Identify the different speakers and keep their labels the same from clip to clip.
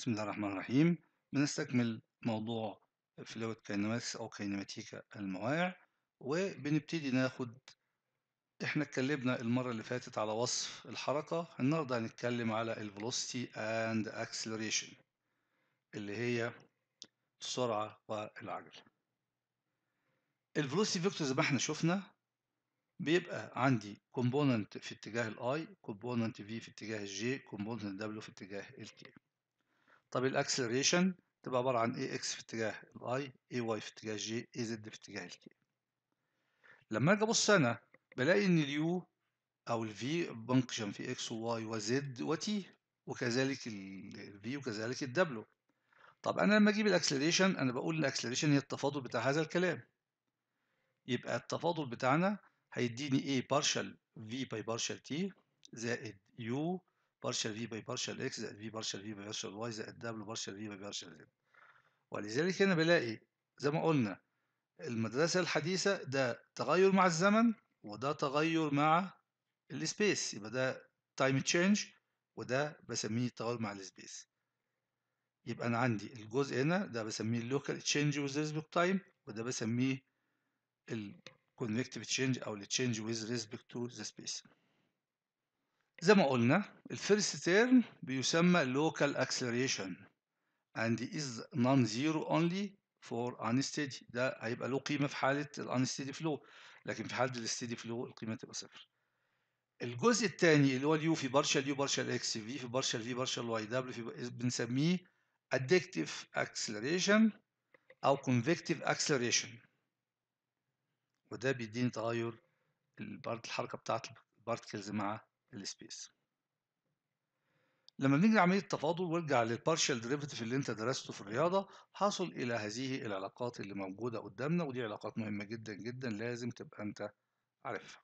Speaker 1: بسم الله الرحمن الرحيم بنستكمل موضوع فلويد كاينماتكس أو كينماتيكا المواعي وبنبتدي ناخد احنا اتكلمنا المرة اللي فاتت على وصف الحركة النهاردة هنتكلم على velocity اند اكسلريشن اللي هي السرعة والعجلة velocity فيكتور زي ما احنا شفنا بيبقى عندي كومبوننت في اتجاه الاي كومبوننت في في اتجاه الجي كومبوننت دبليو في اتجاه الكي طب الاكسلريشن تبقى عباره عن اي اكس في اتجاه الاي اي واي في اتجاه جي اي زد في اتجاه الكي لما اجي ابص انا بلاقي ان اليو او الفي بنقشن في اكس وواي وزد وتي وكذلك الفي وكذلك الدبليو طب انا لما اجيب الاكسلريشن انا بقول الاكسلريشن هي التفاضل بتاع هذا الكلام يبقى التفاضل بتاعنا هيديني ايه partial v by partial t زائد u بارشال في باي بارشال اكس زائد في بارشال في باي بارشال واي زائد دبل بارشال في باي بارشال زد ولذلك هنا بلاقي زي ما قلنا المدرسة الحديثة ده تغير مع الزمن وده تغير مع السبيس يبقى ده تايم تشينج وده بسميه تغير مع السبيس يبقى انا عندي الجزء هنا ده بسميه اللوكال تشينج ويز ريسبكت تايم وده بسميه الكونفكتيف تشينج او التشينج ويز ريسبكت تو ذا سبيس زي ما قلنا الفيرست تيرم بيسمى local acceleration and is non-zero only for unsteady ده هيبقى له قيمة في حالة ال unsteady flow لكن في حالة ال steady flow القيمة تبقى صفر الجزء الثاني اللي هو اليو في بارشال يو بارشال اكس في في بارشال في بارشال واي دبليو في بنسميه ادكتيف اكسلريشن او كونفكتيف اكسلريشن وده بيديني تغير البارت الحركه بتاعت البارتكلز مع السبيس لما بنيجي لعمليه التفاضل وارجع للبارشال ديريفيتيف اللي انت درسته في الرياضه حاصل الى هذه العلاقات اللي موجوده قدامنا ودي علاقات مهمه جدا جدا لازم تبقى انت عارفها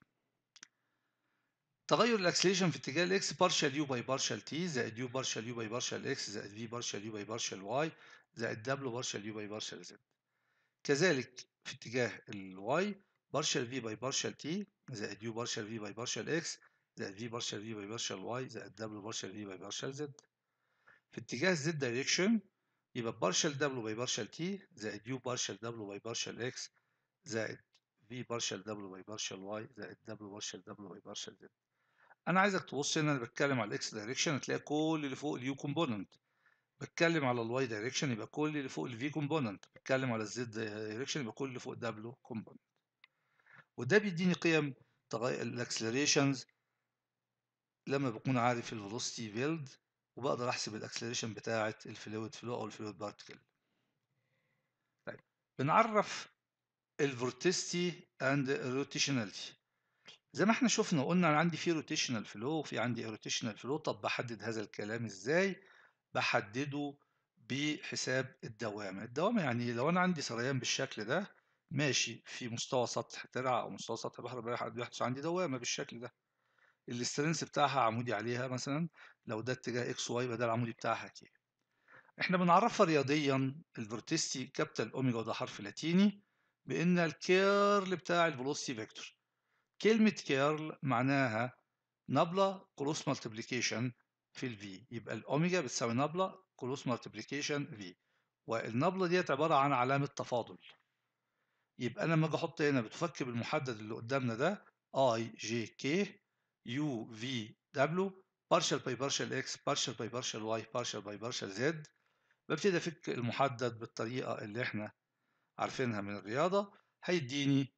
Speaker 1: تغير الاكسليشن في اتجاه الاكس بارشال يو باي بارشال تي زائد يو بارشال يو باي بارشال اكس زائد في بارشال يو باي بارشال واي زائد دبليو بارشال يو باي بارشال زد كذلك في اتجاه الواي بارشال في باي بارشال تي زائد يو بارشال في باي بارشال اكس زائد في بارشال في باي بارشال واي زائد دبليو بارشال في باي بارشال زد في اتجاه زد دايركشن يبقى بارشال دبليو باي بارشال تي زائد يو بارشال دبليو باي بارشال اكس زائد في بارشال دبليو باي بارشال واي زائد دبليو بارشال دبليو باي بارشال زد انا عايزك تبص هنا انا بتكلم على الاكس دايركشن هتلاقي كل اللي فوق اليو كومبوننت بتكلم على الواي دايركشن يبقى كل اللي فوق الفي كومبوننت بتكلم على الزد دايركشن يبقى كل اللي فوق دبليو كومبوننت وده بيديني قيم الاكسلريشنز لما بكون عارف الفيلوسيتي field وبقدر احسب الاكسلريشن بتاعه الفلويد فلو او الفلويد بارتكل طيب بنعرف الفورتيستي اند rotationality زي ما احنا شفنا وقلنا انا عندي في روتيشنال فلو وفي عندي روتيشنال فلو طب بحدد هذا الكلام ازاي بحدده بحساب الدوامه الدوامه يعني لو انا عندي سريان بالشكل ده ماشي في مستوى سطح ترعه او مستوى سطح بحر بيحدث عندي دوامه بالشكل ده الاسترنس بتاعها عمودي عليها مثلا لو ده اتجاه اكس واي يبقى ده العمودي بتاعها كي احنا بنعرفها رياضيا الفورتيستي كابيتال اوميجا وده حرف لاتيني بان الكيرل بتاع الفيلوسيتي فيكتور كلمه كيرل معناها نبله كروس مالتيبليكيشن في الفي يبقى الاوميجا بتساوي نبله كروس مالتيبليكيشن في والنبله ديت عباره عن علامه تفاضل يبقى انا لما اجي احط هنا بتفك بالمحدد اللي قدامنا ده اي جي كي U V W partial by partial X partial by partial Y partial by partial Z ببتدي أفك المحدد بالطريقة اللي إحنا عارفينها من الرياضة هيديني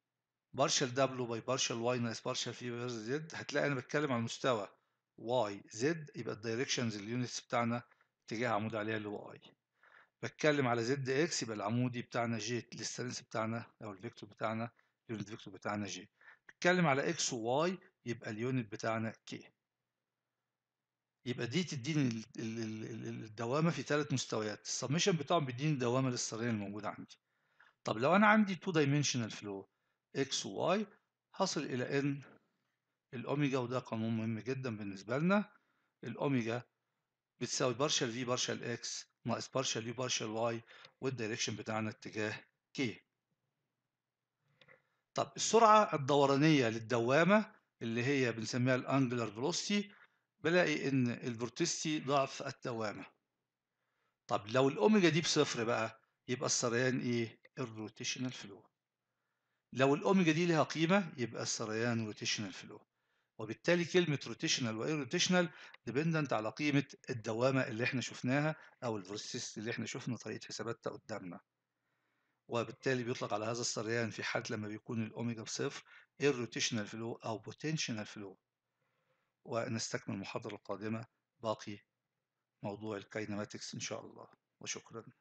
Speaker 1: partial W by partial Y ناقص partial V by Z هتلاقي أنا بتكلم عن مستوى Y Z يبقى الدايركشنز اليونتس بتاعنا اتجاه عمود عليها اللي هو I بتكلم على زد اكس يبقى العمودي بتاعنا جي السترينس بتاعنا او الفيكتور بتاعنا اليونت فيكتور بتاعنا جي بتتكلم على اكس وواي يبقى اليونت بتاعنا كي يبقى دي تديني الدوامه في ثلاث مستويات السبمشن بتاعهم بيديني الدوامه للسريه الموجوده عندي طب لو انا عندي 2 دايمنشنال فلو اكس وواي هصل الى ان الاوميجا وده قانون مهم جدا بالنسبه لنا الاوميجا بتساوي بارشال في بارشال اكس ناقص بارشال يو بارشال واي والدايركشن بتاعنا اتجاه كي طب السرعة الدورانية للدوامة اللي هي بنسميها الانجلر فيلوسيتي بلاقي ان الفورتيستي ضعف الدوامة طب لو الاوميجا دي بصفر بقى يبقى السريان ايه الروتيشنال فلو لو الاوميجا دي لها قيمة يبقى السريان روتيشنال فلو وبالتالي كلمة روتيشنال و روتيشنال ديبندنت على قيمة الدوامة اللي احنا شفناها او الفورتيستي اللي احنا شفنا طريقة حساباتها قدامنا وبالتالي بيطلق على هذا السريان يعني في حالة لما بيكون الأوميجا بصفر الروتيشنال فلو أو بوتنشنال فلو ونستكمل المحاضرة القادمة باقي موضوع الكاينماتكس إن شاء الله وشكرا